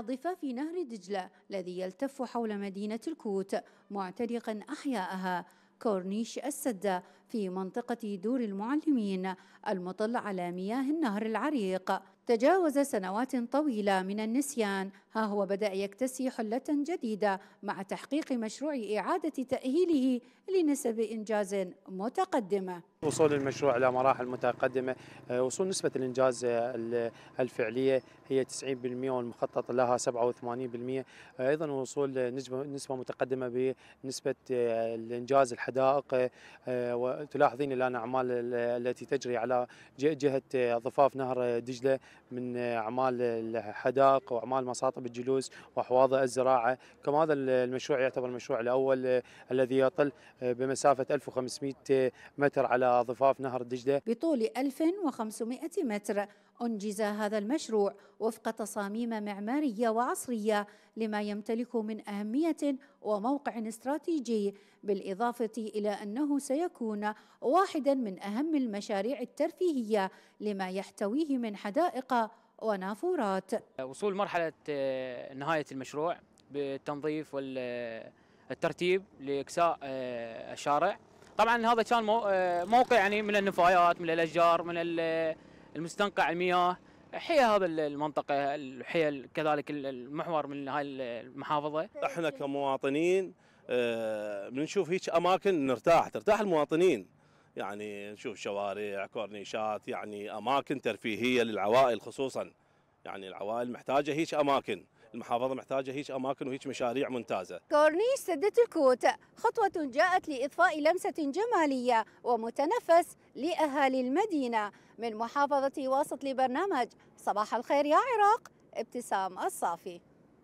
ضفاف في نهر دجلة الذي يلتف حول مدينة الكوت معترقا أحياءها كورنيش السدة في منطقة دور المعلمين المطل على مياه النهر العريق تجاوز سنوات طويلة من النسيان ها هو بدأ يكتسي حلة جديدة مع تحقيق مشروع إعادة تأهيله لنسب إنجاز متقدمة وصول المشروع إلى مراحل متقدمة آه، وصول نسبة الإنجاز آه، الفعلية هي 90% والمخطط لها 87% آه، أيضا وصول نسبة متقدمة بنسبة الإنجاز الحدائق تلاحظين الان اعمال التي تجري على جهه ضفاف نهر دجله من اعمال الحدائق واعمال مصاطب الجلوس وحواض الزراعه، كما هذا المشروع يعتبر المشروع الاول الذي يطل بمسافه 1500 متر على ضفاف نهر دجله. بطول 1500 متر أنجز هذا المشروع وفق تصاميم معمارية وعصرية لما يمتلكه من أهمية وموقع استراتيجي بالإضافة إلى أنه سيكون واحدا من أهم المشاريع الترفيهية لما يحتويه من حدائق ونافورات وصول مرحلة آه، نهاية المشروع بالتنظيف والترتيب آه، لإكساء آه، الشارع طبعا هذا كان موقع يعني من النفايات من الأشجار من المستنقع المياه حيا هذا المنطقة حيا كذلك المحور من هاي المحافظة احنا كمواطنين آه، بنشوف هيك أماكن نرتاح ترتاح المواطنين يعني نشوف شوارع كورنيشات يعني أماكن ترفيهية للعوائل خصوصا يعني العوائل محتاجة هيك أماكن المحافظه محتاجه هيك اماكن وهيك مشاريع ممتازه. كورنيش سده الكوت خطوه جاءت لاضفاء لمسه جماليه ومتنفس لاهالي المدينه من محافظه واسط لبرنامج صباح الخير يا عراق ابتسام الصافي.